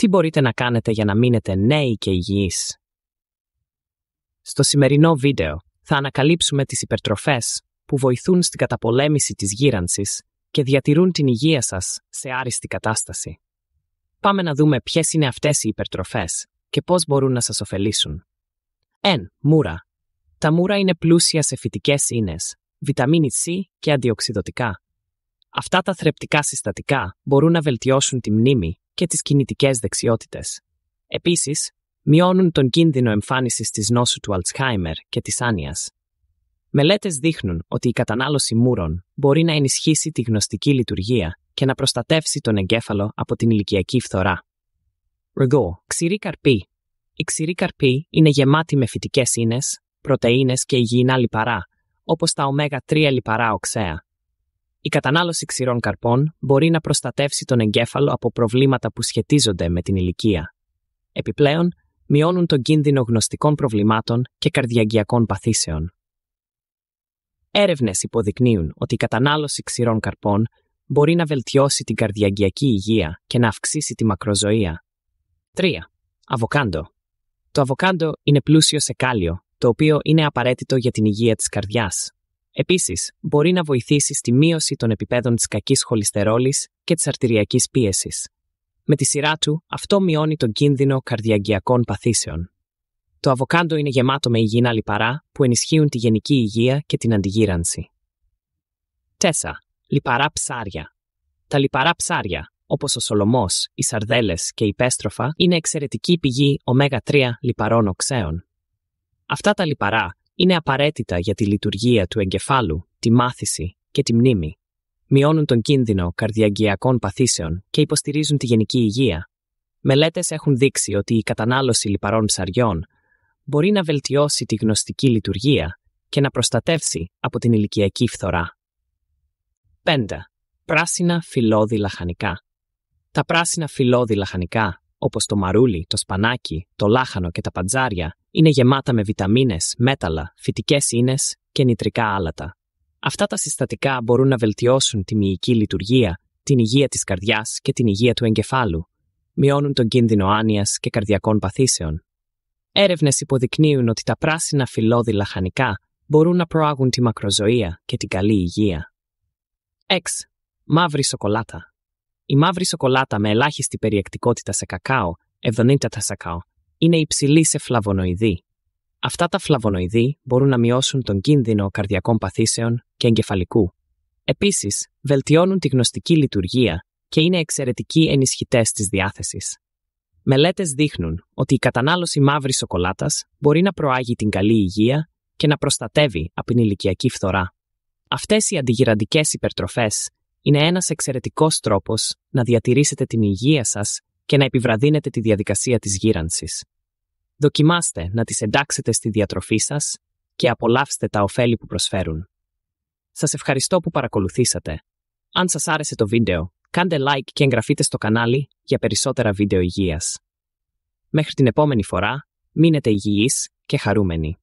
Τι μπορείτε να κάνετε για να μείνετε νέοι και υγιείς. Στο σημερινό βίντεο θα ανακαλύψουμε τις υπερτροφές που βοηθούν στην καταπολέμηση της γύρανσης και διατηρούν την υγεία σας σε άριστη κατάσταση. Πάμε να δούμε ποιες είναι αυτές οι υπερτροφές και πώς μπορούν να σας ωφελήσουν. 1. Μούρα. Τα μούρα είναι πλούσια σε φυτικές ίνες, βιταμίνη C και αντιοξυδοτικά. Αυτά τα θρεπτικά συστατικά μπορούν να βελτιώσουν τη μνήμη και τις κινητικές δεξιότητες. Επίσης, μειώνουν τον κίνδυνο εμφάνισης της νόσου του Αλτσχάιμερ και της άνοιας. Μελέτες δείχνουν ότι η κατανάλωση μούρων μπορεί να ενισχύσει τη γνωστική λειτουργία και να προστατεύσει τον εγκέφαλο από την ηλικιακή φθορά. Ρεγό, ξηρή καρπή. Η ξηρή καρπή είναι γεμάτη με φυτικές ίνες, πρωτεΐνες και υγιεινά λιπαρά, όπως τα ωμεγα 3 λιπαρά οξέα, η κατανάλωση ξηρών καρπών μπορεί να προστατεύσει τον εγκέφαλο από προβλήματα που σχετίζονται με την ηλικία. Επιπλέον, μειώνουν τον κίνδυνο γνωστικών προβλημάτων και καρδιαγγειακών παθήσεων. Έρευνες υποδεικνύουν ότι η κατανάλωση ξηρών καρπών μπορεί να βελτιώσει την καρδιαγγειακή υγεία και να αυξήσει τη μακροζωία. 3. Αβοκάντο. Το αβοκάντο είναι πλούσιο σε κάλιο, το οποίο είναι απαραίτητο για την υγεία της καρδιάς. Επίσης, μπορεί να βοηθήσει στη μείωση των επιπέδων της κακής χολυστερόλης και της αρτηριακής πίεσης. Με τη σειρά του, αυτό μειώνει τον κίνδυνο καρδιαγκιακών παθήσεων. Το αβοκάντο είναι γεμάτο με υγιεινά λιπαρά που ενισχύουν τη γενική υγεία και την αντιγύρανση. 4. Λιπαρά ψάρια. Τα λιπαρά ψάρια, όπως ο σολομός, οι σαρδέλες και η πέστροφα, είναι εξαιρετική πηγή ω3 λιπαρών οξέων. Αυτά τα λιπαρά είναι απαραίτητα για τη λειτουργία του εγκεφάλου, τη μάθηση και τη μνήμη. Μειώνουν τον κίνδυνο καρδιαγκιακών παθήσεων και υποστηρίζουν τη γενική υγεία. Μελέτες έχουν δείξει ότι η κατανάλωση λιπαρών ψαριών μπορεί να βελτιώσει τη γνωστική λειτουργία και να προστατεύσει από την ηλικιακή φθορά. 5. Πράσινα φυλλώδη λαχανικά. Τα πράσινα φυλλώδη λαχανικά, όπως το μαρούλι, το σπανάκι, το λάχανο και τα παντζάρια, είναι γεμάτα με βιταμίνες, μέταλλα, φυτικές ίνες και νητρικά άλατα. Αυτά τα συστατικά μπορούν να βελτιώσουν τη μυϊκή λειτουργία, την υγεία της καρδιάς και την υγεία του εγκεφάλου. Μειώνουν τον κίνδυνο άνοιας και καρδιακών παθήσεων. Έρευνες υποδεικνύουν ότι τα πράσινα φυλλώδη λαχανικά μπορούν να προάγουν τη μακροζωία και την καλή υγεία. 6. Μαύρη σοκολάτα. Η μαύρη σοκολάτα με ελάχιστη περιεκτικότητα σε κακάο, 70% είναι υψηλή σε φλαβονοειδή. Αυτά τα φλαβονοειδή μπορούν να μειώσουν τον κίνδυνο καρδιακών παθήσεων και εγκεφαλικού. Επίσης, βελτιώνουν τη γνωστική λειτουργία και είναι εξαιρετικοί ενισχυτές της διάθεσης. Μελέτες δείχνουν ότι η κατανάλωση μαύρης σοκολάτας μπορεί να προάγει την καλή υγεία και να προστατεύει από την ηλικιακή φθορά. Αυτές οι αντιγυραντικές υπερτροφές είναι ένας εξαιρετικός τρόπος να διατηρήσετε την υγεία σας και να επιβραδύνετε τη διαδικασία της γύρανσης. Δοκιμάστε να τις εντάξετε στη διατροφή σας και απολαύστε τα ωφέλη που προσφέρουν. Σας ευχαριστώ που παρακολουθήσατε. Αν σας άρεσε το βίντεο, κάντε like και εγγραφείτε στο κανάλι για περισσότερα βίντεο υγείας. Μέχρι την επόμενη φορά, μείνετε υγιείς και χαρούμενοι.